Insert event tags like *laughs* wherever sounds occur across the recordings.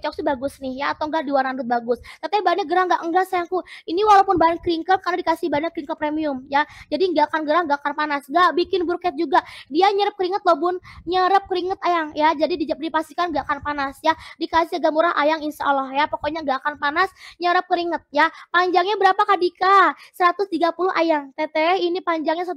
kecok sih bagus nih ya atau enggak di warna rambut bagus katanya bannya gerah enggak enggak sayangku ini walaupun bahan crinkle karena dikasih bahannya crinkle premium ya jadi enggak akan gerah enggak akan panas enggak bikin burket juga dia nyerap keringet loh bun nyerap keringet ayang ya jadi dipastikan enggak akan panas ya dikasih agak murah ayang insya Allah ya pokoknya enggak akan panas nyerap keringet ya panjangnya berapa Kak Dika 130 ayang teteh ini panjangnya 130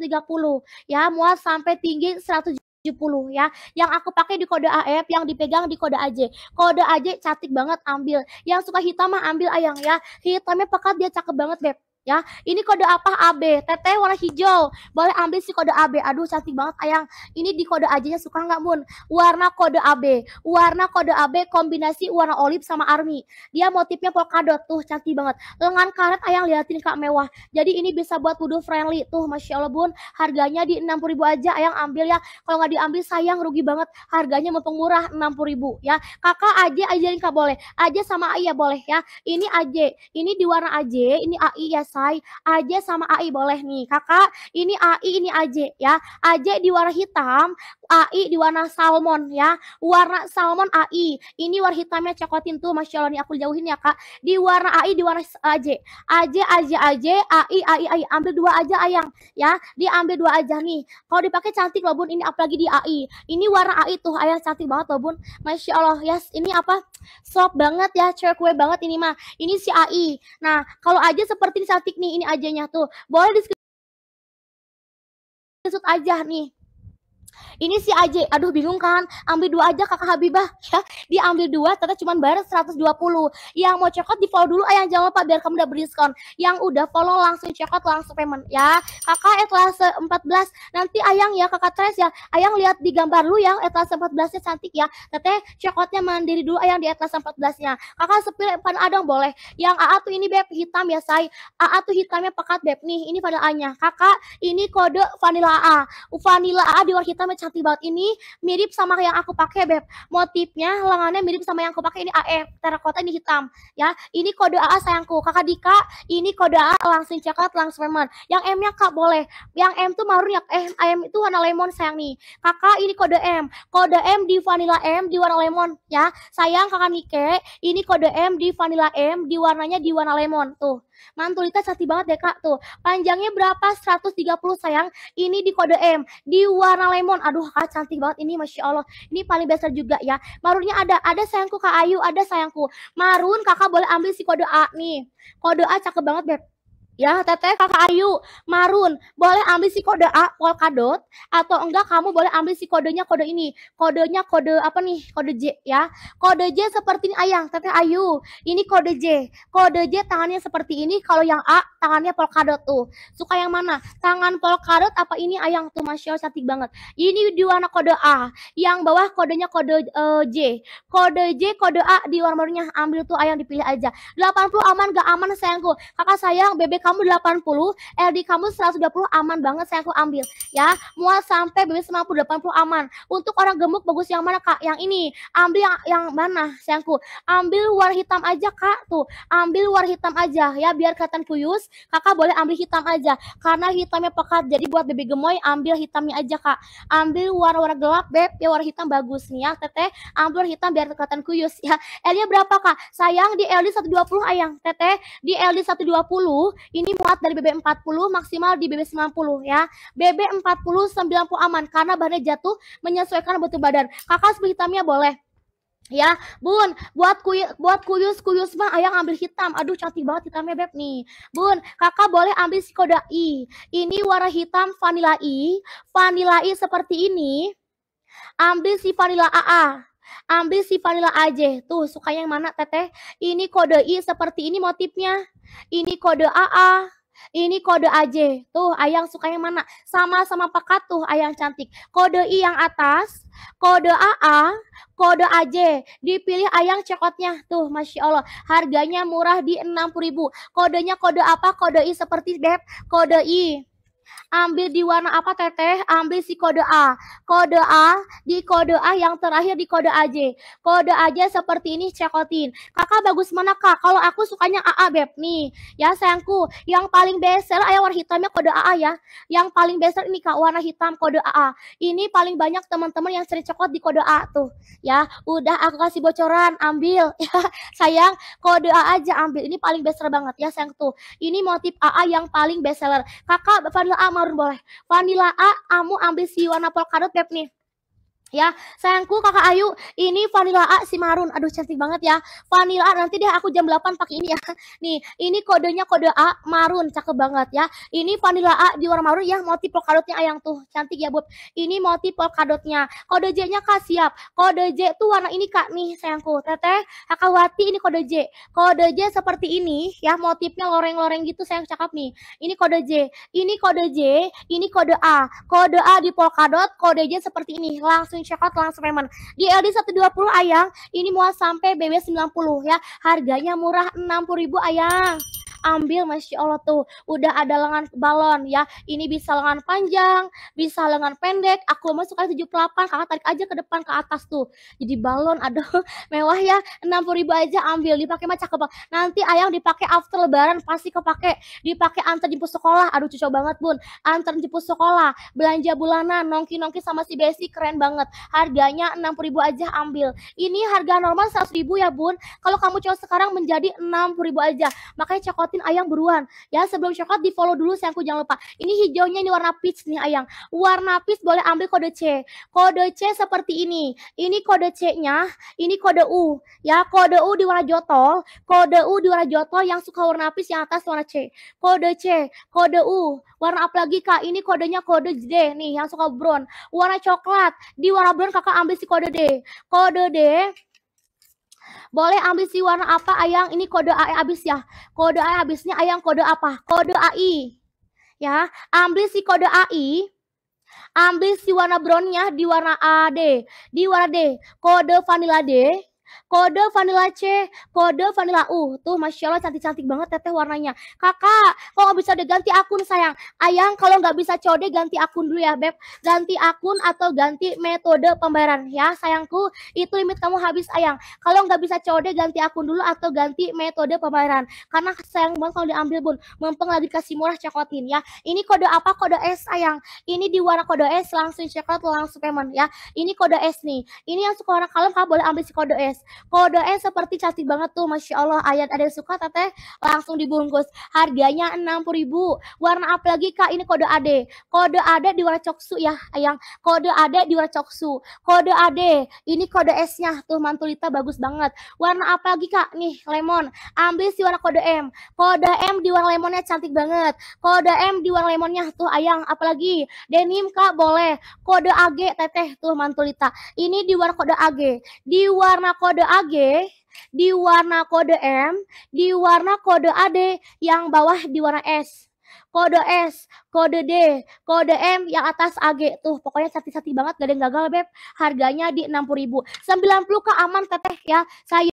ya muat sampai tinggi 100 70 ya. Yang aku pakai di kode AF, yang dipegang di kode AJ. Kode AJ cantik banget ambil. Yang suka hitam mah ambil ayang ya. Hitamnya pekat dia cakep banget, Beb ya ini kode apa AB teteh warna hijau boleh ambil si kode AB aduh cantik banget ayang ini di kode aja nya suka nggak mun warna kode AB warna kode AB kombinasi warna olive sama army dia motifnya polkadot tuh cantik banget lengan karet ayang liatin kak mewah jadi ini bisa buat wudhu friendly tuh masya allah bun harganya di puluh ribu aja ayang ambil ya kalau nggak diambil sayang rugi banget harganya mumpung murah puluh ribu ya kakak aja ajarin kak boleh aja sama ayah boleh ya ini aja ini di warna aja ini AI ya selesai Aja sama AI boleh nih kakak ini AI ini Aja ya Aja di warna hitam AI di warna salmon ya warna salmon AI ini warna hitamnya coklatin tuh Masya Allah nih aku jauhin ya kak di warna AI di warna Aja Aja Aja Aja AI AI AI ambil dua aja ayang ya diambil dua aja nih kalau dipakai cantik loh bun ini apalagi di AI ini warna AI tuh ayam cantik banget loh bun Masya Allah ya yes, ini apa soft banget ya cewek kue banget ini mah ini si AI nah kalau aja seperti ini cantik nih ini ajanya tuh. Boleh di screenshot aja nih. Ini si AJ, aduh bingung kan? Ambil dua aja kakak Habibah ya. Dia ambil dua, ternyata cuma bayar 120. Yang mau cekot di follow dulu, ayang jangan lupa biar kamu udah berdiskon. Yang udah follow langsung cekot langsung payment ya. Kakak etalase 14, nanti ayang ya kakak Tres ya. Ayang lihat di gambar lu yang etalase 14-nya cantik ya. Teteh cekotnya mandiri dulu ayang di etalase 14-nya. Kakak sepil pan adong boleh. Yang AA tuh ini beb hitam ya say. AA tuh hitamnya pekat beb nih. Ini pada A-nya. Kakak ini kode vanilla A. Vanilla A di warna hitam sama cantik banget ini mirip sama yang aku pakai beb motifnya lengannya mirip sama yang aku pakai ini AE eh, terakota ini hitam ya ini kode AA sayangku kakak Dika ini kode AA langsung coklat langsung lemon yang M nya kak boleh yang M tuh marun ya eh M itu warna lemon sayang nih kakak ini kode M kode M di vanilla M di warna lemon ya sayang kakak Nike ini kode M di vanilla M di warnanya di warna lemon tuh Mantul Dita cantik banget deh ya, kak tuh. Panjangnya berapa? 130 sayang. Ini di kode M. Di warna lemon. Aduh kak cantik banget ini Masya Allah. Ini paling besar juga ya. Marunnya ada. Ada sayangku Kak Ayu. Ada sayangku. Marun kakak boleh ambil si kode A nih. Kode A cakep banget Beb. Ya, Teteh, Kakak Ayu, Marun, boleh ambil si kode A, Polkadot, atau enggak kamu boleh ambil si kodenya kode ini. Kodenya kode apa nih? Kode J, ya. Kode J seperti ini, Ayang, Teteh Ayu. Ini kode J. Kode J tangannya seperti ini, kalau yang A, tangannya Polkadot tuh. Suka yang mana? Tangan Polkadot apa ini, Ayang? Tuh, Masya Allah, cantik banget. Ini di warna kode A. Yang bawah kodenya kode uh, J. Kode J, kode A di warna Ambil tuh, Ayang, dipilih aja. 80 aman, gak aman, sayangku. Kakak sayang, bebek kamu 80, LD kamu 120 aman banget saya aku ambil ya. Muat sampai BB 90 80 aman. Untuk orang gemuk bagus yang mana Kak? Yang ini. Ambil yang yang mana sayangku? Ambil war hitam aja Kak tuh. Ambil war hitam aja ya biar kelihatan kuyus. Kakak boleh ambil hitam aja karena hitamnya pekat. Jadi buat baby gemoy ambil hitamnya aja Kak. Ambil warna-warna gelap beb ya warna hitam bagus nih ya Teteh. Ambil warna hitam biar kelihatan kuyus *laughs* ya. elnya berapa Kak? Sayang di LD 120 ayang Teteh di LD 120 ini muat dari BB40 maksimal di BB90 ya. BB40 90 aman karena bahannya jatuh menyesuaikan bentuk badan. Kakak hitamnya boleh ya bun buat kuy buat kuyus kuyus mah ayah ambil hitam aduh cantik banget hitamnya beb nih bun kakak boleh ambil sikoda i ini warna hitam vanilla i vanilla i seperti ini ambil si vanilla aa Ambil si vanilla aja. Tuh, sukanya yang mana, Teteh? Ini kode I seperti ini motifnya. Ini kode AA. Ini kode AJ. Tuh, ayang suka yang mana? Sama-sama pekat tuh, ayang cantik. Kode I yang atas, kode AA, kode AJ. Dipilih ayang cekotnya. Tuh, Masya Allah. Harganya murah di 60000 Kodenya kode apa? Kode I seperti Beb. Kode I ambil di warna apa teteh? Ambil si kode A. Kode A di kode A yang terakhir di kode AJ. Kode AJ seperti ini cekotin. Kakak bagus mana kak? Kalau aku sukanya AA beb nih. Ya sayangku, yang paling best ayah warna hitamnya kode AA ya. Yang paling best ini kak warna hitam kode AA. Ini paling banyak teman-teman yang sering cekot di kode A tuh. Ya, udah aku kasih bocoran, ambil. *laughs* Ya, sayang, kode A aja ambil. Ini paling best banget ya sayang tuh. Ini motif AA yang paling best seller. Kakak Fadla vanilla A marun boleh. Vanilla A, kamu ambil si warna polkadot pep nih. Ya, sayangku kakak Ayu, ini vanilla A si marun. Aduh cantik banget ya. Vanilla A nanti deh aku jam 8 pakai ini ya. *laughs* Nih, ini kodenya kode A marun, cakep banget ya. Ini vanilla A di warna marun ya, motif polkadotnya ayang tuh. Cantik ya, Bob. Ini motif polkadotnya. Kode J-nya Kak siap. Kode J tuh warna ini Kak nih, sayangku. Teteh, Hakawati ini kode J. Kode J seperti ini ya, motifnya loreng-loreng gitu sayang cakep nih. Ini kode J. Ini kode J, ini kode A. Kode A di polkadot, kode J seperti ini. Langsung langsung check out langsung payment di LD 120 ayang ini muat sampai BW 90 ya harganya murah 60.000 ayang ambil masya Allah tuh udah ada lengan balon ya ini bisa lengan panjang bisa lengan pendek aku masukkan 78 kakak tarik aja ke depan ke atas tuh jadi balon aduh *laughs* mewah ya 60 ribu aja ambil dipakai mah cakep nanti ayang dipakai after lebaran pasti kepake dipakai antar jemput sekolah aduh cocok banget bun antar jemput sekolah belanja bulanan nongki nongki sama si Besi keren banget harganya 60 ribu aja ambil ini harga normal 100 ribu ya bun kalau kamu cowok sekarang menjadi 60 ribu aja makanya cokot dapetin ayang buruan. Ya sebelum coklat di follow dulu sayangku jangan lupa. Ini hijaunya ini warna peach nih ayang. Warna peach boleh ambil kode C. Kode C seperti ini. Ini kode C-nya, ini kode U. Ya kode U di warna jotol, kode U di warna jotol yang suka warna peach yang atas warna C. Kode C, kode U. Warna apa lagi kak? Ini kodenya kode D nih yang suka brown. Warna coklat di warna brown kakak ambil si kode D. Kode D boleh ambil si warna apa ayang? Ini kode AI habis ya. Kode AI habisnya ayang kode apa? Kode AI. Ya, ambil si kode AI. si warna brownnya di warna AD, di warna D. Kode vanilla D kode vanilla C, kode vanilla U. Tuh, Masya Allah cantik-cantik banget teteh warnanya. Kakak, kok nggak bisa deh akun sayang. Ayang, kalau nggak bisa code ganti akun dulu ya Beb. Ganti akun atau ganti metode pembayaran ya sayangku. Itu limit kamu habis Ayang. Kalau nggak bisa code ganti akun dulu atau ganti metode pembayaran. Karena sayang banget kalau diambil bun. Mempeng lagi kasih murah cekotin ya. Ini kode apa? Kode S ayang Ini di warna kode S langsung cekot langsung payment ya. Ini kode S nih. Ini yang suka warna kalem kamu boleh ambil si kode S kode doain seperti cantik banget tuh, Masya Allah. Ayat ada yang suka teteh, langsung dibungkus. Harganya 60000 Warna apa lagi kak? Ini kode AD Kode ade di warna coksu ya, ayang. Kode ade di warna coksu. Kode AD Ini kode S-nya tuh, mantulita bagus banget. Warna apa lagi kak? Nih, lemon. Ambil si warna kode M. Kode M di warna lemonnya cantik banget. Kode M di warna lemonnya tuh, ayang. Apalagi? Denim kak, boleh. Kode AG, teteh tuh, mantulita. Ini di warna kode AG. Di warna kode AG, di warna kode M, di warna kode AD, yang bawah di warna S. Kode S, kode D, kode M, yang atas AG. Tuh, pokoknya sati-sati banget, gak ada yang gagal, Beb. Harganya di 60000 90 ke aman, teteh, ya. Saya